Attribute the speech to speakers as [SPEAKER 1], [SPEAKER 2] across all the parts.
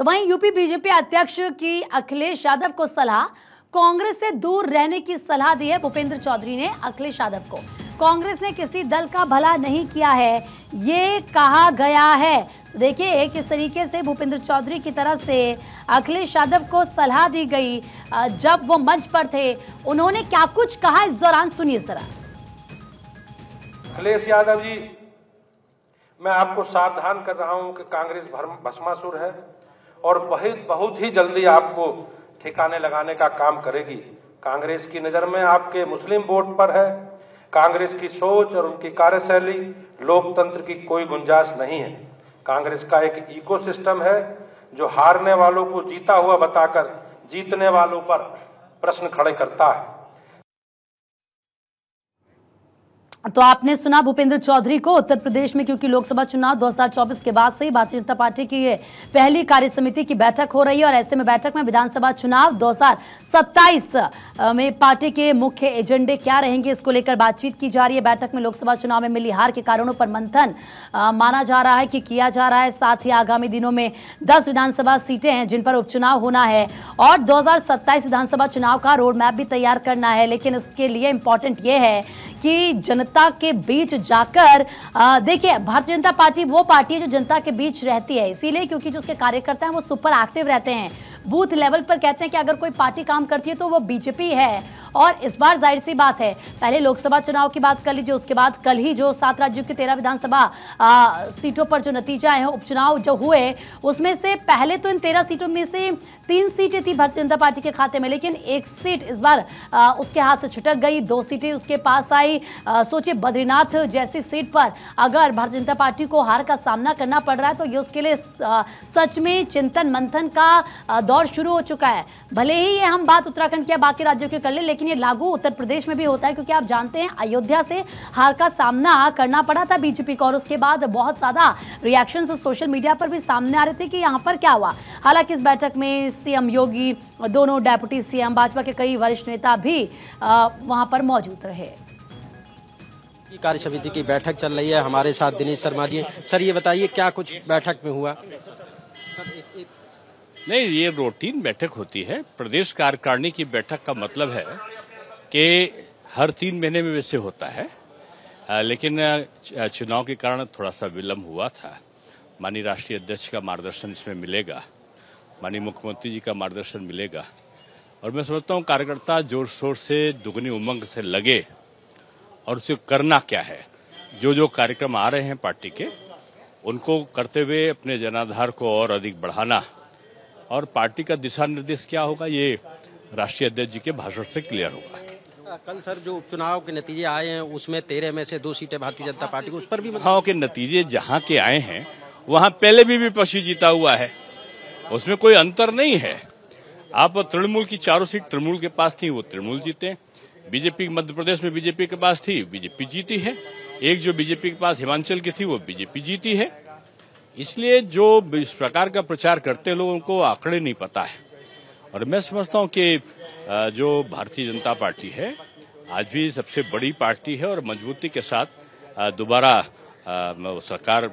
[SPEAKER 1] तो वहीं UP BJP अध्यक्ष की अखिलेश यादव को सलाह कांग्रेस से दूर रहने की सलाह दी है भूपेंद्र चौधरी ने अखिलेश यादव को कांग्रेस ने किसी दल का भला नहीं किया है ये कहा गया है तो देखिए किस तरीके से भूपेंद्र चौधरी की तरफ से अखिलेश यादव को सलाह दी गई जब वो मंच पर थे उन्होंने क्या कुछ कहा इस दौरान सुनिए जरा
[SPEAKER 2] अखिलेश यादव जी मैं आपको सावधान कर रहा हूं कि कांग्रेस भस्मासुर है और बहुत बहुत ही जल्दी आपको ठिकाने लगाने का काम करेगी कांग्रेस की नज़र में आपके मुस्लिम वोट पर है कांग्रेस की सोच और उनकी कार्यशैली लोकतंत्र की कोई गुंजाइश नहीं है कांग्रेस का एक इकोसिस्टम है जो हारने वालों को जीता हुआ बताकर जीतने वालों पर प्रश्न खड़े करता है
[SPEAKER 1] तो आपने सुना भूपेंद्र चौधरी को उत्तर प्रदेश में क्योंकि लोकसभा चुनाव 2024 के बाद से ही भारतीय जनता पार्टी की ये पहली कार्य समिति की बैठक हो रही है और ऐसे में बैठक में विधानसभा चुनाव 2027 में पार्टी के मुख्य एजेंडे क्या रहेंगे इसको लेकर बातचीत की जा रही है बैठक में लोकसभा चुनाव में मिली हार के कारणों पर मंथन माना जा रहा है कि किया जा रहा है साथ ही आगामी दिनों में दस विधानसभा सीटें हैं जिन पर उपचुनाव होना है और दो विधानसभा चुनाव का रोड मैप भी तैयार करना है लेकिन इसके लिए इम्पोर्टेंट ये है कि जनता के बीच जाकर देखिए भारतीय जनता पार्टी वो पार्टी है जो जनता के बीच रहती है इसीलिए क्योंकि जो उसके कार्यकर्ता हैं वो सुपर एक्टिव रहते हैं बूथ लेवल पर कहते हैं कि अगर कोई पार्टी काम करती है तो वो बीजेपी है और इस बार जाहिर सी बात है पहले लोकसभा चुनाव की बात कर लीजिए उसके बाद कल ही जो सात राज्यों की तेरह विधानसभा सीटों पर जो नतीजा है उपचुनाव जो हुए उसमें से पहले तो इन तेरह सीटों में से तीन सीटें थी भारतीय जनता पार्टी के खाते में लेकिन एक सीट इस बार आ, उसके हाथ से छुटक गई दो सीटें उसके पास आई सोचिए बद्रीनाथ जैसी सीट पर अगर भारतीय जनता पार्टी को हार का सामना करना पड़ रहा है तो ये उसके लिए सच में चिंतन मंथन का आ, दौर शुरू हो चुका है भले ही ये हम बात उत्तराखंड की बाकी राज्यों की कर ले, लेकिन लेकिन ये लागू उत्तर प्रदेश में भी होता है क्योंकि आप जानते हैं अयोध्या से हार का सामना करना पड़ा था बीजेपी को और उसके बाद बहुत ज़्यादा रिएक्शन सोशल मीडिया पर भी सामने आ रहे थे कि यहाँ पर क्या हुआ हालांकि इस बैठक में सीएम योगी दोनों डेप्यूटी सीएम भाजपा के कई वरिष्ठ नेता भी वहां पर मौजूद रहे
[SPEAKER 3] कार्य समिति की बैठक चल रही है हमारे साथ दिनेश शर्मा जी सर ये बताइए क्या कुछ बैठक में हुआ सर एक, एक...
[SPEAKER 4] नहीं ये रूटीन बैठक होती है प्रदेश कार्यकारिणी की बैठक का मतलब है कि हर तीन महीने में वैसे होता है लेकिन चुनाव के कारण थोड़ा सा विलम्ब हुआ था माननीय राष्ट्रीय अध्यक्ष का मार्गदर्शन इसमें मिलेगा माननीय मुख्यमंत्री जी का मार्गदर्शन मिलेगा और मैं समझता हूँ कार्यकर्ता जोर शोर से दुगनी उमंग से लगे और उसे करना क्या है जो जो कार्यक्रम आ रहे हैं पार्टी के उनको करते हुए अपने जनाधार को और अधिक बढ़ाना और पार्टी का दिशा निर्देश क्या होगा ये राष्ट्रीय अध्यक्ष जी के भाषण से क्लियर होगा
[SPEAKER 3] कल सर जो उपचुनाव के नतीजे आए हैं उसमें तेरह में से दो सीटें भारतीय जनता पार्टी को उस
[SPEAKER 4] पर भी मतलब... के नतीजे जहाँ के आए हैं वहाँ पहले भी विपक्षी जीता हुआ है उसमें कोई अंतर नहीं है आप तृणमूल की चारों सीट तृणमूल के पास थी वो तृणमूल जीते बीजेपी मध्य प्रदेश में बीजेपी के पास थी बीजेपी जीती है एक जो बीजेपी के पास हिमाचल की थी वो बीजेपी जीती है इसलिए जो इस प्रकार का प्रचार करते लोगों को आंकड़े नहीं पता है और मैं समझता हूँ कि जो भारतीय जनता पार्टी है आज भी सबसे बड़ी पार्टी है और मजबूती के साथ दोबारा सरकार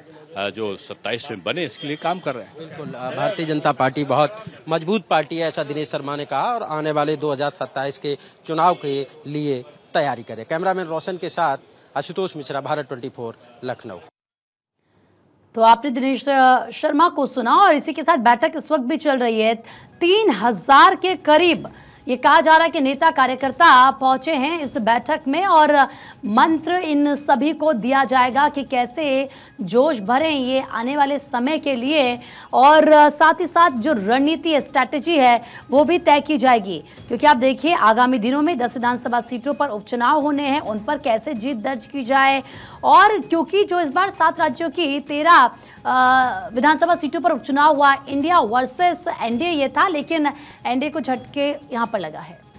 [SPEAKER 4] जो सत्ताईस में बने इसके लिए काम कर रहे हैं
[SPEAKER 3] बिल्कुल भारतीय जनता पार्टी बहुत मजबूत पार्टी है ऐसा दिनेश शर्मा ने कहा और आने वाले दो के चुनाव के लिए तैयारी करे कैमरामैन रोशन के साथ आशुतोष मिश्रा भारत 24
[SPEAKER 1] लखनऊ तो आपने दिनेश शर्मा को सुना और इसी के साथ बैठक इस वक्त भी चल रही है तीन हजार के करीब ये कहा जा रहा है कि नेता कार्यकर्ता पहुंचे हैं इस बैठक में और मंत्र इन सभी को दिया जाएगा कि कैसे जोश भरें ये आने वाले समय के लिए और साथ ही साथ जो रणनीति स्ट्रैटेजी है वो भी तय की जाएगी क्योंकि आप देखिए आगामी दिनों में दस विधानसभा सीटों पर उपचुनाव होने हैं उन पर कैसे जीत दर्ज की जाए और क्योंकि जो इस बार सात राज्यों की तेरह विधानसभा सीटों पर उपचुनाव हुआ इंडिया वर्सेस एनडीए ये था लेकिन एनडीए को झटके यहाँ पर लगा है